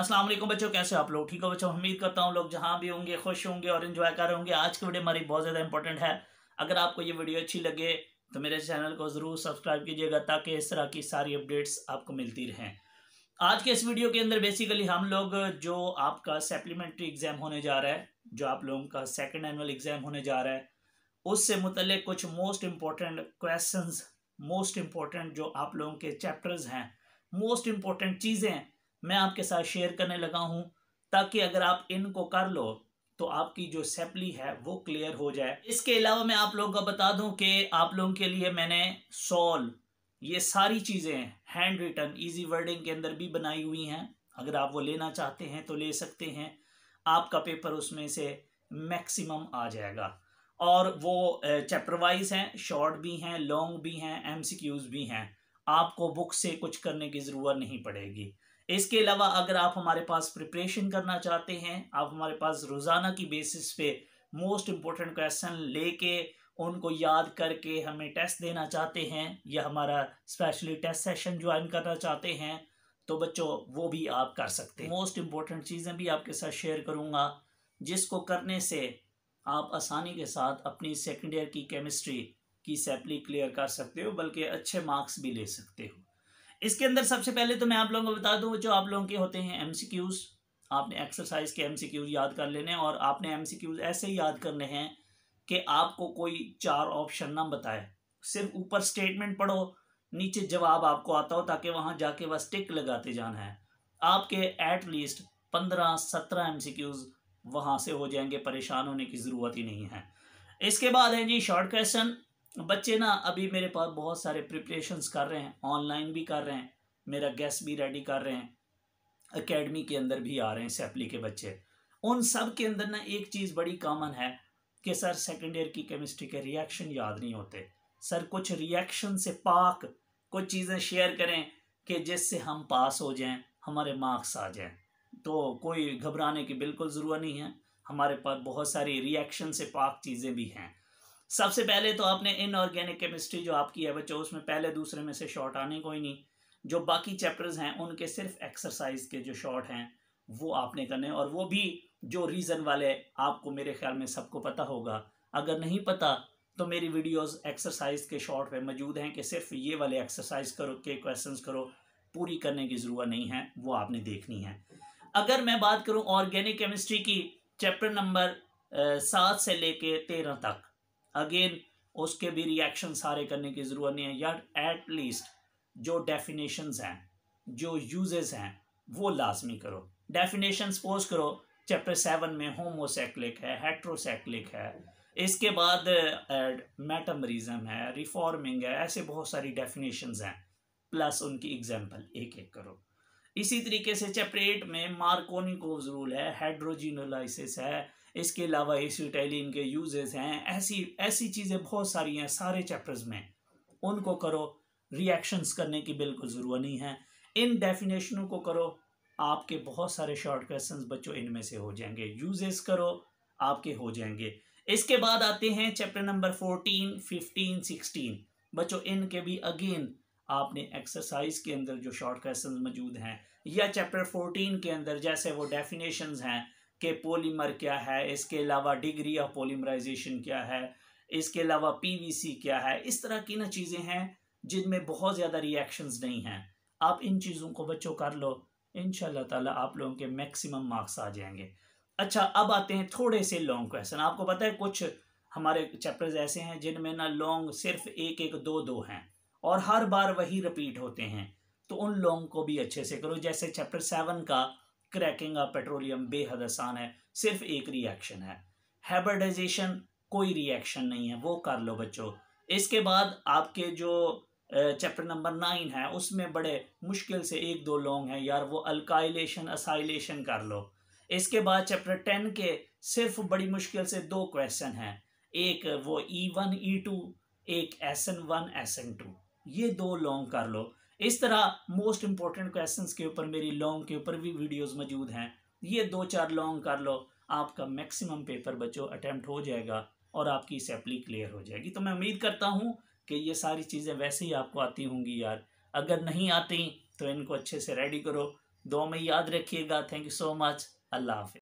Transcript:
असलम बच्चों कैसे आप लोग ठीक हो बच्चों उम्मीद करता हूँ लोग जहाँ भी होंगे खुश होंगे और इन्जॉय कर रहे होंगे आज की वीडियो हमारी बहुत ज़्यादा इंपॉर्टेंट है अगर आपको ये वीडियो अच्छी लगे तो मेरे चैनल को ज़रूर सब्सक्राइब कीजिएगा ताकि इस तरह की सारी अपडेट्स आपको मिलती रहें आज के इस वीडियो के अंदर बेसिकली हम लोग जो आपका सप्लीमेंट्री एग्ज़ाम होने जा रहा है जो आप लोगों का सेकेंड एनुअल एग्ज़ाम होने जा रहा है उससे मुतल कुछ most important question most important जो आप लोगों के चैप्टर्स हैं मोस्ट इम्पॉर्टेंट चीज़ें मैं आपके साथ शेयर करने लगा हूं ताकि अगर आप इनको कर लो तो आपकी जो सेपली है वो क्लियर हो जाए इसके अलावा मैं आप लोगों को बता दूं कि आप लोगों के लिए मैंने सॉल ये सारी चीज़ें हैंड रिटर्न इजी वर्डिंग के अंदर भी बनाई हुई हैं अगर आप वो लेना चाहते हैं तो ले सकते हैं आपका पेपर उसमें से मैक्सिमम आ जाएगा और वो चैप्टर वाइज हैं शॉर्ट भी हैं लॉन्ग भी हैं एम भी हैं आपको बुक से कुछ करने की ज़रूरत नहीं पड़ेगी इसके अलावा अगर आप हमारे पास प्रिपरेशन करना चाहते हैं आप हमारे पास रोज़ाना की बेसिस पे मोस्ट इम्पोर्टेंट क्वेश्चन लेके उनको याद करके हमें टेस्ट देना चाहते हैं या हमारा स्पेशली टेस्ट सेशन ज्वाइन करना चाहते हैं तो बच्चों वो भी आप कर सकते हैं मोस्ट इंपॉर्टेंट चीज़ें भी आपके साथ शेयर करूँगा जिसको करने से आप आसानी के साथ अपनी सेकेंड ईयर की केमिस्ट्री की सैपली क्लियर कर सकते हो बल्कि अच्छे मार्क्स भी ले सकते हो इसके अंदर सबसे पहले तो मैं आप लोगों को बता दूं जो आप लोगों के होते हैं एम आपने एक्सरसाइज के एम याद कर लेने और आपने एम ऐसे ही याद करने हैं कि आपको कोई चार ऑप्शन ना बताए सिर्फ ऊपर स्टेटमेंट पढ़ो नीचे जवाब आपको आता हो ताकि वहां जाके बस टिक लगाते जाना है आपके एट लीस्ट पंद्रह सत्रह एम सी क्यूज़ से हो जाएंगे परेशान होने की ज़रूरत ही नहीं है इसके बाद है जी शॉर्ट क्वेश्चन बच्चे ना अभी मेरे पास बहुत सारे प्रिपरेशंस कर रहे हैं ऑनलाइन भी कर रहे हैं मेरा गेस्ट भी रेडी कर रहे हैं एकेडमी के अंदर भी आ रहे हैं सैपली के बच्चे उन सब के अंदर ना एक चीज़ बड़ी कॉमन है कि सर सेकेंड ईयर की केमिस्ट्री के रिएक्शन याद नहीं होते सर कुछ रिएक्शन से पाक कुछ चीज़ें शेयर करें कि जिससे हम पास हो जाएं हमारे मार्क्स आ जाएं तो कोई घबराने की बिल्कुल ज़रूरत नहीं है हमारे पास बहुत सारी रिएक्शन से पाक चीज़ें भी हैं सबसे पहले तो आपने इनऑर्गेनिक केमिस्ट्री जो आपकी है बच्चों उसमें पहले दूसरे में से शॉर्ट आने कोई नहीं जो बाकी चैप्टर्स हैं उनके सिर्फ एक्सरसाइज के जो शॉर्ट हैं वो आपने करने और वो भी जो रीज़न वाले आपको मेरे ख्याल में सबको पता होगा अगर नहीं पता तो मेरी वीडियोस एक्सरसाइज के शॉर्ट पे मौजूद हैं कि सिर्फ ये वाले एक्सरसाइज करो के क्वेश्चंस करो पूरी करने की ज़रूरत नहीं है वो आपने देखनी है अगर मैं बात करूँ ऑर्गेनिक केमिस्ट्री की चैप्टर नंबर सात से लेके तेरह तक अगेन उसके भी रिएक्शन सारे करने की ज़रूरत नहीं है एट एटलीस्ट जो डेफिनेशंस हैं जो यूजेस हैं वो लाजमी करो डेफिनेशन सपोज करो चैप्टर सेवन में होमोसैक्लिक है हेट्रोसेक्लिक है इसके बाद मेटमरिज्म है रिफॉर्मिंग है ऐसे बहुत सारी डेफिनेशंस हैं प्लस उनकी एग्जांपल एक एक करो इसी तरीके से चैप्टर एट में मार्कोनिकोव रूल है हाइड्रोजिनोलाइसिस है इसके अलावा एसिटाइलिन के यूजेस हैं ऐसी ऐसी चीज़ें बहुत सारी हैं सारे चैप्टर्स में उनको करो रिएक्शंस करने की बिल्कुल ज़रूरत नहीं है इन डेफिनेशनों को करो आपके बहुत सारे शॉर्ट क्वेश्चंस बच्चों इनमें से हो जाएंगे यूजेस करो आपके हो जाएंगे इसके बाद आते हैं chapter number fourteen fifteen sixteen बच्चों इनके भी अगेन आपने एक्सरसाइज के अंदर जो शॉर्ट क्वेश्चन मौजूद हैं या चैप्टर फोर्टीन के अंदर जैसे वो डेफिनेशन हैं कि पोलीमर क्या है इसके अलावा डिग्री ऑफ पोलीमराइजेशन क्या है इसके अलावा पीवीसी क्या है इस तरह की ना चीज़ें हैं जिनमें बहुत ज़्यादा रिएक्शंस नहीं हैं आप इन चीज़ों को बच्चों कर लो इन ताला आप लोगों के मैक्सिमम मार्क्स आ जाएंगे अच्छा अब आते हैं थोड़े से लॉन्ग क्वेश्चन आपको पता है कुछ हमारे चैप्टर्स ऐसे हैं जिनमें ना लॉन्ग सिर्फ एक एक दो दो हैं और हर बार वही रिपीट होते हैं तो उन लोगों को भी अच्छे से करो जैसे चैप्टर सेवन का क्रैकिंग ऑफ पेट्रोलियम बेहद आसान है सिर्फ एक रिएक्शन है हैबर्डाइजेशन कोई रिएक्शन नहीं है वो कर लो बच्चों इसके बाद आपके जो चैप्टर नंबर नाइन है उसमें बड़े मुश्किल से एक दो लोग हैं यार वो अल्काइलेशन असाइलेशन कर लो इसके बाद चैप्टर टेन के सिर्फ बड़ी मुश्किल से दो क्वेश्चन हैं एक वो ई वन ई टू एक S N one S N two ये दो लॉन्ग कर लो इस तरह मोस्ट इंपॉर्टेंट क्वेश्चंस के ऊपर मेरी लॉन्ग के ऊपर भी वीडियोस मौजूद हैं ये दो चार लॉन्ग कर लो आपका मैक्सिमम पेपर बच्चों अटैम्प्ट हो जाएगा और आपकी सैपली क्लियर हो जाएगी तो मैं उम्मीद करता हूँ कि ये सारी चीज़ें वैसे ही आपको आती होंगी यार अगर नहीं आती तो इनको अच्छे से रेडी करो दो में याद रखिएगा थैंक यू सो मच अल्लाह हाफि